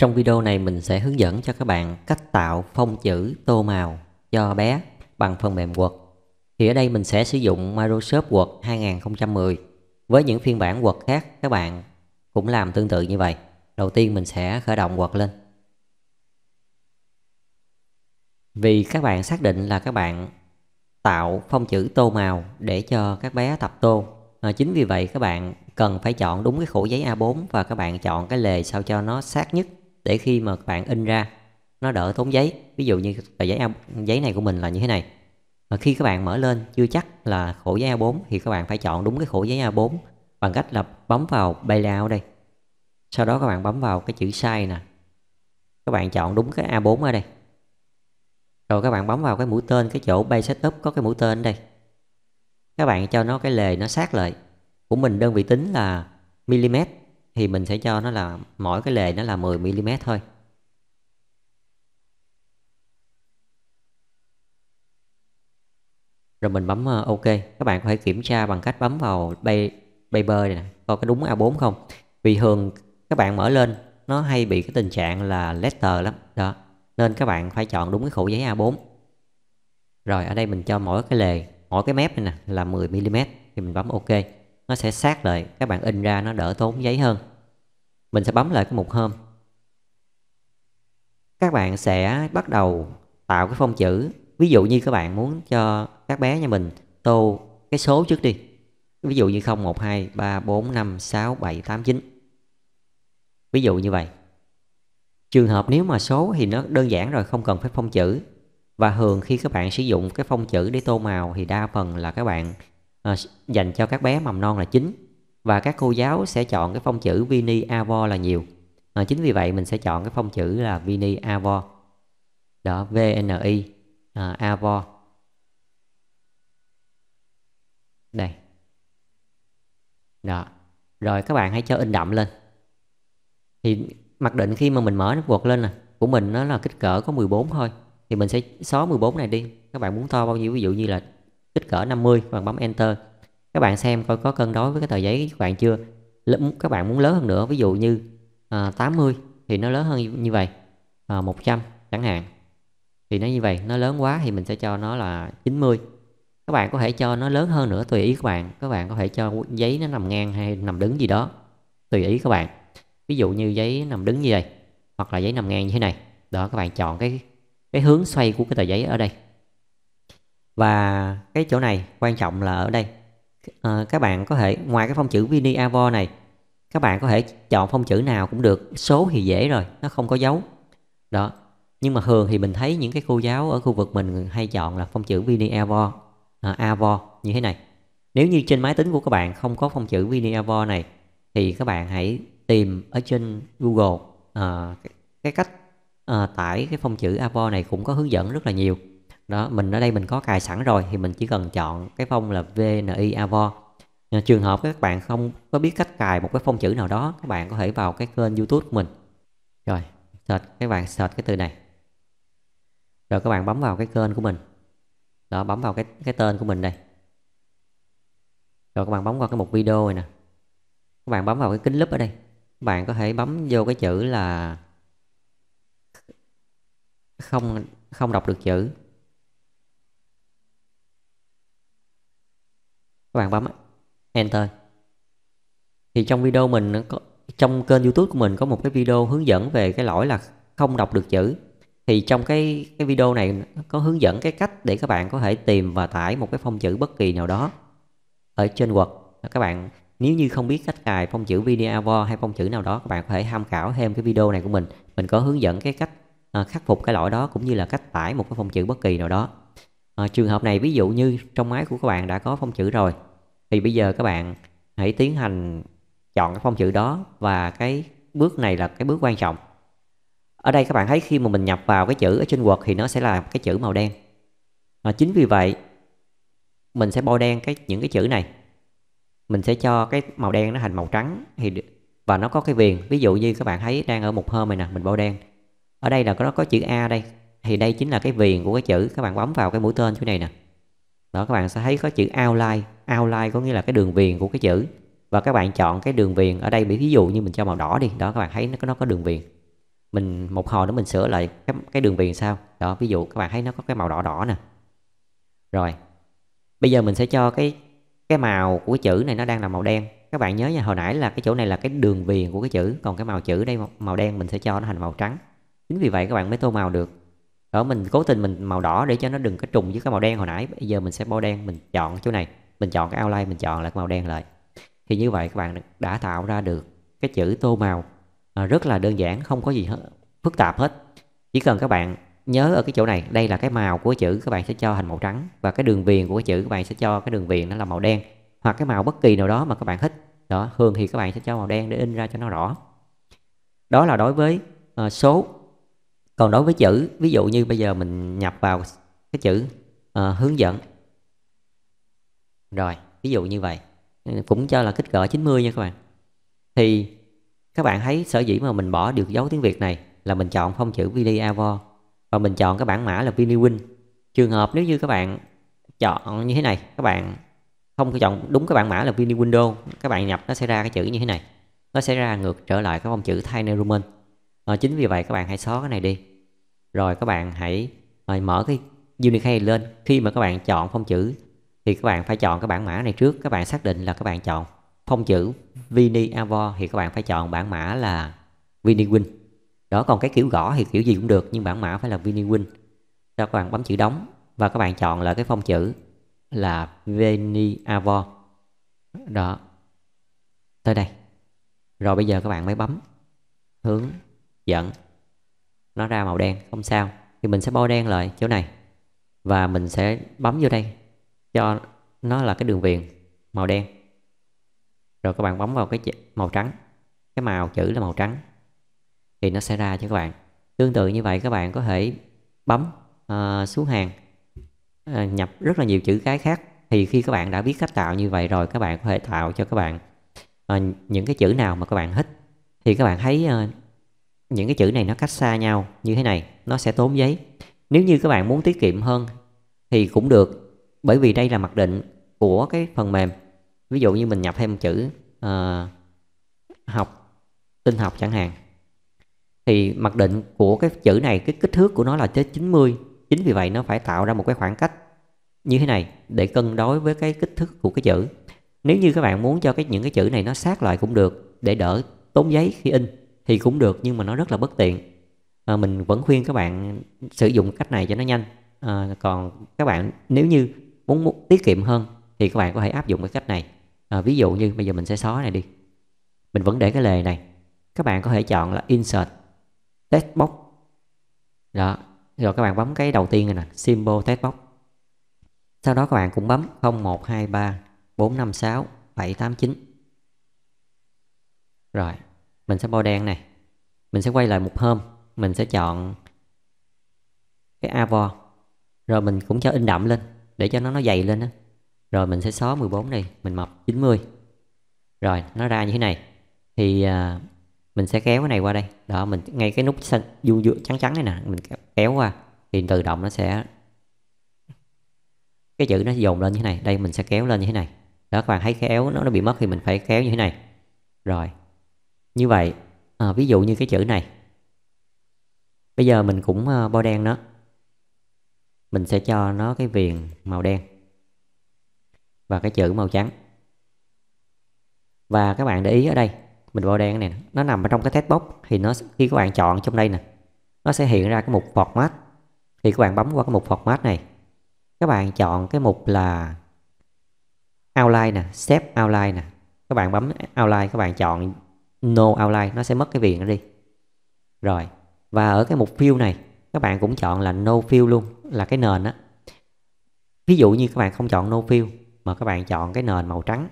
Trong video này mình sẽ hướng dẫn cho các bạn cách tạo phông chữ tô màu cho bé bằng phần mềm Word. Thì ở đây mình sẽ sử dụng Microsoft Word 2010. Với những phiên bản Word khác các bạn cũng làm tương tự như vậy. Đầu tiên mình sẽ khởi động Word lên. Vì các bạn xác định là các bạn tạo phông chữ tô màu để cho các bé tập tô. À, chính vì vậy các bạn cần phải chọn đúng cái khổ giấy A4 và các bạn chọn cái lề sao cho nó sát nhất để khi mà các bạn in ra nó đỡ tốn giấy ví dụ như tờ giấy A, giấy này của mình là như thế này và khi các bạn mở lên chưa chắc là khổ giấy A4 thì các bạn phải chọn đúng cái khổ giấy A4 bằng cách là bấm vào bay Bailout đây sau đó các bạn bấm vào cái chữ size nè các bạn chọn đúng cái A4 ở đây rồi các bạn bấm vào cái mũi tên cái chỗ Bay Setup có cái mũi tên ở đây các bạn cho nó cái lề nó sát lại của mình đơn vị tính là mm thì mình sẽ cho nó là mỗi cái lề nó là 10 mm thôi. Rồi mình bấm ờ, ok. Các bạn có thể kiểm tra bằng cách bấm vào bay paper này nè, coi có đúng A4 không. Vì thường các bạn mở lên nó hay bị cái tình trạng là letter lắm. Đó. Nên các bạn phải chọn đúng cái khổ giấy A4. Rồi ở đây mình cho mỗi cái lề, mỗi cái mép này nè là 10 mm thì mình bấm ok nó sẽ sát lại các bạn in ra nó đỡ tốn giấy hơn mình sẽ bấm lại cái mục hôm các bạn sẽ bắt đầu tạo cái phông chữ ví dụ như các bạn muốn cho các bé nhà mình tô cái số trước đi ví dụ như 0 1 2 3 4 5 6 7 8 9 ví dụ như vậy trường hợp nếu mà số thì nó đơn giản rồi không cần phải phông chữ và thường khi các bạn sử dụng cái phông chữ để tô màu thì đa phần là các bạn Ờ, dành cho các bé mầm non là chính và các cô giáo sẽ chọn cái phong chữ Vini Avo là nhiều. À, chính vì vậy mình sẽ chọn cái phong chữ là Vini Avo. Đó, V VNI à, ờ, Avo. Đây. Đó. Rồi các bạn hãy cho in đậm lên. Thì mặc định khi mà mình mở nó quật lên nè, của mình nó là kích cỡ có 14 thôi. Thì mình sẽ xóa 14 này đi. Các bạn muốn to bao nhiêu ví dụ như là kích cỡ 50 các bấm Enter các bạn xem coi có cân đối với cái tờ giấy các bạn chưa L các bạn muốn lớn hơn nữa ví dụ như à, 80 thì nó lớn hơn như vậy à, 100 chẳng hạn thì nó như vậy nó lớn quá thì mình sẽ cho nó là 90 các bạn có thể cho nó lớn hơn nữa tùy ý các bạn các bạn có thể cho giấy nó nằm ngang hay nằm đứng gì đó tùy ý các bạn ví dụ như giấy nằm đứng như vậy hoặc là giấy nằm ngang như thế này đó các bạn chọn cái cái hướng xoay của cái tờ giấy ở đây và cái chỗ này quan trọng là ở đây à, Các bạn có thể ngoài cái phông chữ Vini Avo này Các bạn có thể chọn phông chữ nào cũng được Số thì dễ rồi Nó không có dấu Đó Nhưng mà thường thì mình thấy những cái cô giáo ở khu vực mình hay chọn là phông chữ Vini Avo à, Avo như thế này Nếu như trên máy tính của các bạn không có phông chữ Vini Avo này Thì các bạn hãy tìm ở trên Google à, cái, cách à, tải cái phông chữ Avo này cũng có hướng dẫn rất là nhiều đó mình ở đây mình có cài sẵn rồi thì mình chỉ cần chọn cái phông là VNI Avo. Ờ, trường hợp các bạn không có biết cách cài một cái phông chữ nào đó các bạn có thể vào cái kênh YouTube của mình rồi search các bạn search cái từ này rồi các bạn bấm vào cái kênh của mình đó bấm vào cái cái tên của mình đây rồi các bạn bấm vào cái mục video này nè các bạn bấm vào cái kính lúp ở đây các bạn có thể bấm vô cái chữ là không không đọc được chữ các bạn bấm enter thì trong video mình có trong kênh youtube của mình có một cái video hướng dẫn về cái lỗi là không đọc được chữ thì trong cái cái video này có hướng dẫn cái cách để các bạn có thể tìm và tải một cái phong chữ bất kỳ nào đó ở trên Word các bạn nếu như không biết cách cài phong chữ VideaVor hay phong chữ nào đó các bạn có thể tham khảo thêm cái video này của mình mình có hướng dẫn cái cách à, khắc phục cái lỗi đó cũng như là cách tải một cái phong chữ bất kỳ nào đó à, trường hợp này ví dụ như trong máy của các bạn đã có phông chữ rồi thì bây giờ các bạn hãy tiến hành chọn cái phông chữ đó và cái bước này là cái bước quan trọng ở đây các bạn thấy khi mà mình nhập vào cái chữ ở trên Word thì nó sẽ là cái chữ màu đen à, chính vì vậy mình sẽ bôi đen cái những cái chữ này mình sẽ cho cái màu đen nó thành màu trắng thì và nó có cái viền ví dụ như các bạn thấy đang ở một hôm này nè mình bôi đen ở đây là nó có chữ A đây thì đây chính là cái viền của cái chữ các bạn bấm vào cái mũi tên chỗ này nè đó các bạn sẽ thấy có chữ outline outline có nghĩa là cái đường viền của cái chữ và các bạn chọn cái đường viền ở đây ví dụ như mình cho màu đỏ đi đó các bạn thấy nó có nó có đường viền mình một hồi nữa mình sửa lại cái, cái đường viền sao đó ví dụ các bạn thấy nó có cái màu đỏ đỏ nè rồi bây giờ mình sẽ cho cái cái màu của cái chữ này nó đang là màu đen các bạn nhớ nha hồi nãy là cái chỗ này là cái đường viền của cái chữ còn cái màu chữ đây màu đen mình sẽ cho nó thành màu trắng chính vì vậy các bạn mới tô màu được đó mình cố tình mình màu đỏ để cho nó đừng có trùng với cái màu đen hồi nãy bây giờ mình sẽ màu đen mình chọn chỗ này mình chọn cái outline mình chọn là cái màu đen lại thì như vậy các bạn đã tạo ra được cái chữ tô màu à, rất là đơn giản không có gì hết, phức tạp hết chỉ cần các bạn nhớ ở cái chỗ này đây là cái màu của chữ các bạn sẽ cho thành màu trắng và cái đường viền của chữ các bạn sẽ cho cái đường viền nó là màu đen hoặc cái màu bất kỳ nào đó mà các bạn thích đó thường thì các bạn sẽ cho màu đen để in ra cho nó rõ đó là đối với uh, số còn đối với chữ ví dụ như bây giờ mình nhập vào cái chữ uh, hướng dẫn rồi ví dụ như vậy cũng cho là kích cỡ 90 nha các bạn thì các bạn thấy sở dĩ mà mình bỏ được dấu tiếng Việt này là mình chọn phông chữ Vili Avo và mình chọn cái bản mã là ViniWin trường hợp nếu như các bạn chọn như thế này các bạn không chọn đúng cái bản mã là Vini Windows các bạn nhập nó sẽ ra cái chữ như thế này nó sẽ ra ngược trở lại cái phông chữ Thai Roman ờ, chính vì vậy các bạn hãy xóa cái này đi rồi các bạn hãy ờ, mở cái Unicode lên khi mà các bạn chọn phông chữ thì các bạn phải chọn cái bản mã này trước các bạn xác định là các bạn chọn phông chữ Vini Avor thì các bạn phải chọn bản mã là ViniWin đó còn cái kiểu gõ thì kiểu gì cũng được nhưng bản mã phải là ViniWin cho các bạn bấm chữ đóng và các bạn chọn lại cái phông chữ là Vini Avor đó tới đây rồi bây giờ các bạn mới bấm hướng dẫn nó ra màu đen không sao thì mình sẽ bôi đen lại chỗ này và mình sẽ bấm vô đây cho nó là cái đường viền màu đen rồi các bạn bấm vào cái màu trắng cái màu chữ là màu trắng thì nó sẽ ra cho các bạn tương tự như vậy các bạn có thể bấm uh, xuống hàng uh, nhập rất là nhiều chữ cái khác thì khi các bạn đã biết cách tạo như vậy rồi các bạn có thể tạo cho các bạn uh, những cái chữ nào mà các bạn thích thì các bạn thấy uh, những cái chữ này nó cách xa nhau như thế này nó sẽ tốn giấy nếu như các bạn muốn tiết kiệm hơn thì cũng được bởi vì đây là mặc định của cái phần mềm ví dụ như mình nhập thêm chữ uh, học tinh học chẳng hạn thì mặc định của cái chữ này cái kích thước của nó là tới 90 chính vì vậy nó phải tạo ra một cái khoảng cách như thế này để cân đối với cái kích thước của cái chữ nếu như các bạn muốn cho cái những cái chữ này nó sát lại cũng được để đỡ tốn giấy khi in thì cũng được nhưng mà nó rất là bất tiện à, mình vẫn khuyên các bạn sử dụng cách này cho nó nhanh à, còn các bạn nếu như muốn, tiết kiệm hơn thì các bạn có thể áp dụng cái cách này à, ví dụ như bây giờ mình sẽ xóa này đi mình vẫn để cái lề này các bạn có thể chọn là insert text box đó rồi các bạn bấm cái đầu tiên này nè symbol text box sau đó các bạn cũng bấm 0123 456 789 rồi mình sẽ bo đen này mình sẽ quay lại một hôm mình sẽ chọn cái avo rồi mình cũng cho in đậm lên để cho nó nó dày lên đó. rồi mình sẽ xóa 14 này mình mập 90 rồi nó ra như thế này thì à, mình sẽ kéo cái này qua đây đó mình ngay cái nút xanh vuông vuông trắng trắng này nè mình kéo qua thì tự động nó sẽ cái chữ nó dồn lên như thế này đây mình sẽ kéo lên như thế này đó các bạn thấy kéo nó nó bị mất thì mình phải kéo như thế này rồi như vậy, à, ví dụ như cái chữ này. Bây giờ mình cũng à, bo đen nó. Mình sẽ cho nó cái viền màu đen. Và cái chữ màu trắng. Và các bạn để ý ở đây, mình bo đen này nó nằm ở trong cái text box thì nó khi các bạn chọn trong đây nè, nó sẽ hiện ra cái mục format. Thì các bạn bấm qua cái mục format này. Các bạn chọn cái mục là outline nè, shape outline nè. Các bạn bấm outline các bạn chọn no outline nó sẽ mất cái viền đó đi rồi và ở cái mục fill này các bạn cũng chọn là no fill luôn là cái nền á ví dụ như các bạn không chọn no fill mà các bạn chọn cái nền màu trắng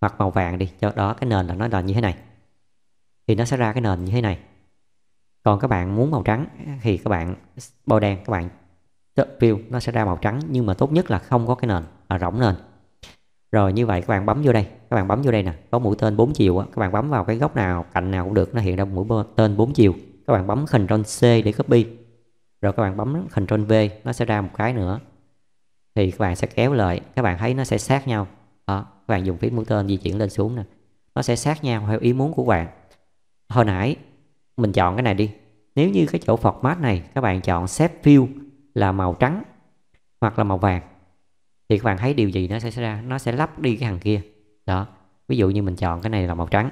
hoặc màu vàng đi cho đó cái nền là nó là như thế này thì nó sẽ ra cái nền như thế này còn các bạn muốn màu trắng thì các bạn bo đen các bạn fill nó sẽ ra màu trắng nhưng mà tốt nhất là không có cái nền là rỗng nền rồi như vậy các bạn bấm vô đây các bạn bấm vô đây nè có mũi tên 4 chiều á các bạn bấm vào cái góc nào cạnh nào cũng được nó hiện ra mũi tên 4 chiều các bạn bấm Ctrl C để copy rồi các bạn bấm Ctrl V nó sẽ ra một cái nữa thì các bạn sẽ kéo lại các bạn thấy nó sẽ sát nhau đó các bạn dùng phím mũi tên di chuyển lên xuống nè nó sẽ sát nhau theo ý muốn của bạn hồi nãy mình chọn cái này đi nếu như cái chỗ format này các bạn chọn set fill là màu trắng hoặc là màu vàng thì các bạn thấy điều gì nó sẽ xảy ra nó sẽ lắp đi cái hàng kia đó ví dụ như mình chọn cái này là màu trắng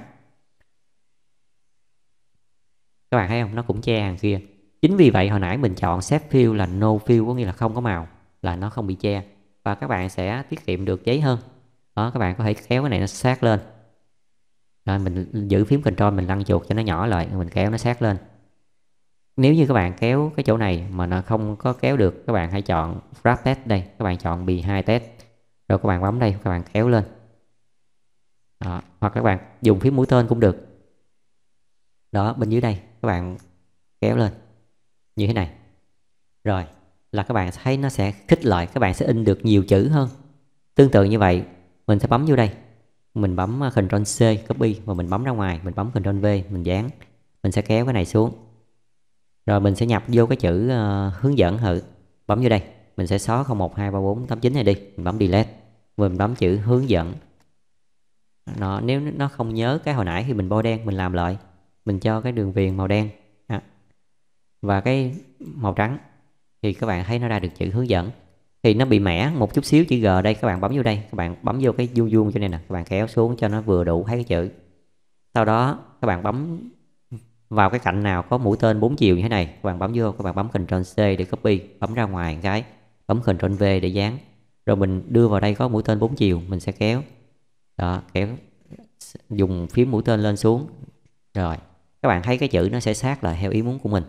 các bạn thấy không nó cũng che hàng kia chính vì vậy hồi nãy mình chọn set fill là no fill có nghĩa là không có màu là nó không bị che và các bạn sẽ tiết kiệm được giấy hơn đó các bạn có thể kéo cái này nó sát lên rồi mình giữ phím control mình lăn chuột cho nó nhỏ lại mình kéo nó sát lên nếu như các bạn kéo cái chỗ này mà nó không có kéo được các bạn hãy chọn wrap test đây các bạn chọn bì hai test rồi các bạn bấm đây các bạn kéo lên đó. hoặc các bạn dùng phím mũi tên cũng được đó bên dưới đây các bạn kéo lên như thế này rồi là các bạn thấy nó sẽ khích lại các bạn sẽ in được nhiều chữ hơn tương tự như vậy mình sẽ bấm vô đây mình bấm ờ, Ctrl C copy và mình bấm ra ngoài mình bấm Ctrl V mình dán mình sẽ kéo cái này xuống rồi mình sẽ nhập vô cái chữ uh, hướng dẫn thử bấm vô đây mình sẽ xóa 012348 này đi mình bấm delete rồi mình bấm chữ hướng dẫn nó nếu nó không nhớ cái hồi nãy thì mình bôi đen mình làm lại mình cho cái đường viền màu đen à. và cái màu trắng thì các bạn thấy nó ra được chữ hướng dẫn thì nó bị mẻ một chút xíu chữ g đây các bạn bấm vô đây các bạn bấm vô cái vuông vuông cho nên nè các bạn kéo xuống cho nó vừa đủ thấy cái chữ sau đó các bạn bấm vào cái cạnh nào có mũi tên bốn chiều như thế này các bạn bấm vô các bạn bấm Ctrl C để copy bấm ra ngoài một cái bấm Ctrl V để dán rồi mình đưa vào đây có mũi tên bốn chiều mình sẽ kéo đó kéo dùng phím mũi tên lên xuống rồi các bạn thấy cái chữ nó sẽ sát lại theo ý muốn của mình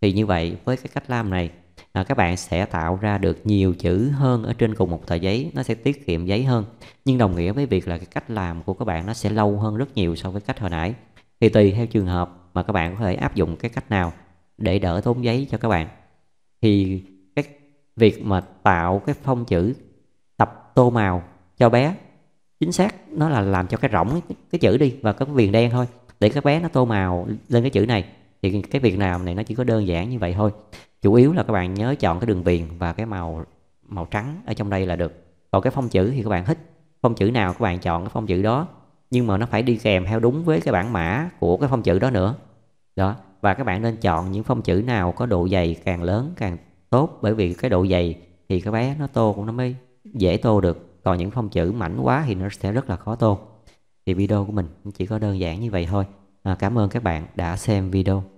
thì như vậy với cái cách làm này à, các bạn sẽ tạo ra được nhiều chữ hơn ở trên cùng một tờ giấy nó sẽ tiết kiệm giấy hơn nhưng đồng nghĩa với việc là cái cách làm của các bạn nó sẽ lâu hơn rất nhiều so với cách hồi nãy thì tùy theo trường hợp mà các bạn có thể áp dụng cái cách nào để đỡ tốn giấy cho các bạn thì cái việc mà tạo cái phong chữ tập tô màu cho bé chính xác nó là làm cho cái rỗng cái, chữ đi và cái viền đen thôi để các bé nó tô màu lên cái chữ này thì cái việc nào này nó chỉ có đơn giản như vậy thôi chủ yếu là các bạn nhớ chọn cái đường viền và cái màu màu trắng ở trong đây là được còn cái phong chữ thì các bạn thích phong chữ nào các bạn chọn cái phong chữ đó nhưng mà nó phải đi kèm theo đúng với cái bản mã của cái phong chữ đó nữa đó và các bạn nên chọn những phông chữ nào có độ dày càng lớn càng tốt bởi vì cái độ dày thì cái bé nó tô cũng nó mới dễ tô được còn những phông chữ mảnh quá thì nó sẽ rất là khó tô thì video của mình chỉ có đơn giản như vậy thôi à, cảm ơn các bạn đã xem video